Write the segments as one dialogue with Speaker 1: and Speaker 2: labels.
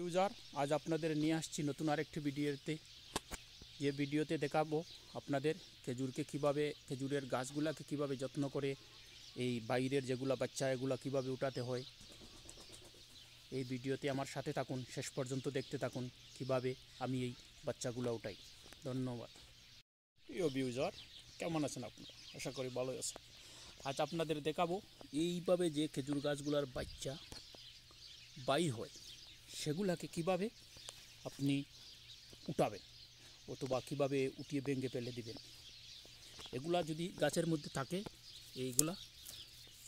Speaker 1: user আজ আপনাদের নিয়ে আসছি নতুন আরেকটি ভিডিওতে যে ভিডিওতে দেখাবো আপনাদের খেজুরকে কিভাবে খেজুরের গাছগুলাকে কিভাবে যত্ন করে এই বাইরের যেগুলা বাচ্চা এগুলা কিভাবে উঠাতে হয় এই ভিডিওতে আমার সাথে থাকুন শেষ পর্যন্ত দেখতে থাকুন কিভাবে আমি এই বাচ্চাগুলো উঠাই ধন্যবাদ প্রিয় ভিউজার কেমন আছেন আপনারা আশা করি ভালো আছেন আজ আপনাদের দেখাবো এইভাবে যে খেজুর গাছগুলার বাচ্চা বাই হয় সেগুলাকে কিভাবে আপনি উঠাবেন অথবা কিভাবে উঠিয়ে ভেঙে ফেলে দিবেন এগুলা যদি গাছের মধ্যে থাকে এইগুলা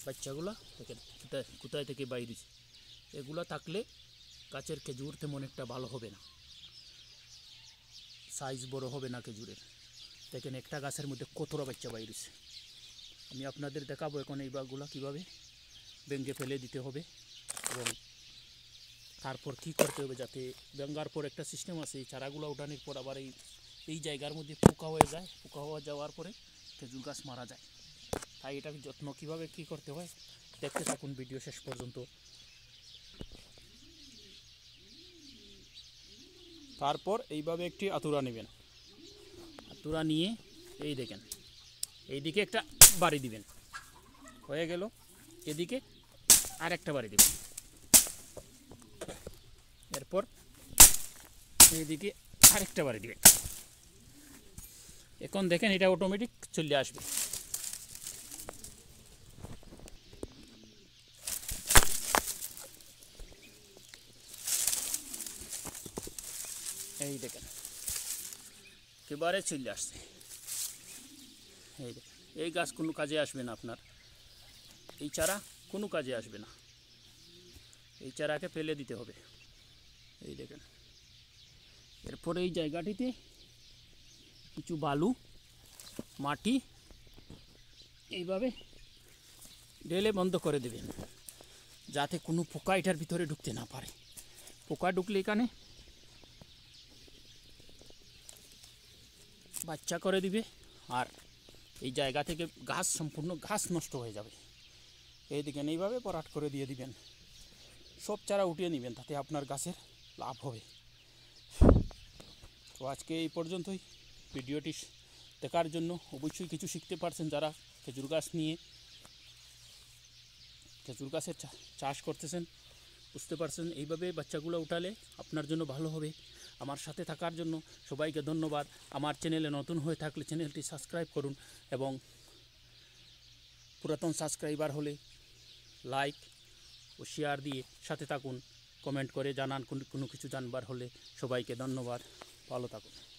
Speaker 1: বাচ্চাগুলা দেখেন কোথায় কোথায় থেকে বাইরে এগুলা থাকলে গাছের খেজুর তেমন একটা ভালো হবে না সাইজ বড় হবে না খেজুরের দেখেন একটা গাছের মধ্যে কতরা বাচ্চা বাইরেছে আমি আপনাদের দেখাবো এখন এই বাঘগুলা কীভাবে ভেঙে ফেলে দিতে হবে এবং তারপর কি করতে হবে যাতে ব্যঙ্গার পর একটা সিস্টেম আছে এই চারাগুলো উঠানোর পর আবার এই এই জায়গার মধ্যে পোকা হয়ে যায় পোকা হওয়া যাওয়ার পরে খেজুর গাছ মারা যায় তাই এটা যত্ন কীভাবে কি করতে হয় দেখতে থাকুন ভিডিও শেষ পর্যন্ত তারপর এইভাবে একটি আতুরা নেবেন আতুরা নিয়ে এই দেখেন এইদিকে একটা বাড়ি দিবেন হয়ে গেল এদিকে আর একটা বাড়ি দেবেন পর দিকে প্রত্যেকটাবারে দিবে এখন দেখেন এটা অটোমেটিক চুললে আসবে এই দেখেন কেবারে চুললে আসছে এই দেখো এই গ্যাস কোন কাজে আসবে না আপনার এই চারা কোন কাজে আসবে না এই চারাকে ফেলে দিতে হবে এই দেখেন এরপরে এই জায়গাটিতে কিছু বালু মাটি এইভাবে ঢেলে বন্ধ করে দেবেন যাতে কোনো পোকা এটার ভিতরে ঢুকতে না পারে পোকা ঢুকলে এখানে বাচ্চা করে দিবে আর এই জায়গা থেকে ঘাস সম্পূর্ণ ঘাস নষ্ট হয়ে যাবে এই দেখেন এইভাবে পরাট করে দিয়ে দিবেন সব চারা উঠিয়ে নেবেন তাতে আপনার গাছের লাভ হবে তো আজকে এই পর্যন্তই ভিডিওটি দেখার জন্য অবশ্যই কিছু শিখতে পারছেন যারা খেজুর গাছ নিয়ে খেজুর গাছের চাষ করতেছেন বুঝতে পারছেন এইভাবে বাচ্চাগুলো উঠালে আপনার জন্য ভালো হবে আমার সাথে থাকার জন্য সবাইকে ধন্যবাদ আমার চ্যানেলে নতুন হয়ে থাকলে চ্যানেলটি সাবস্ক্রাইব করুন এবং পুরাতন সাবস্ক্রাইবার হলে লাইক ও শেয়ার দিয়ে সাথে থাকুন কমেন্ট করে জানান কোনো কিছু জানবার হলে সবাইকে ধন্যবাদ ভালো থাকুন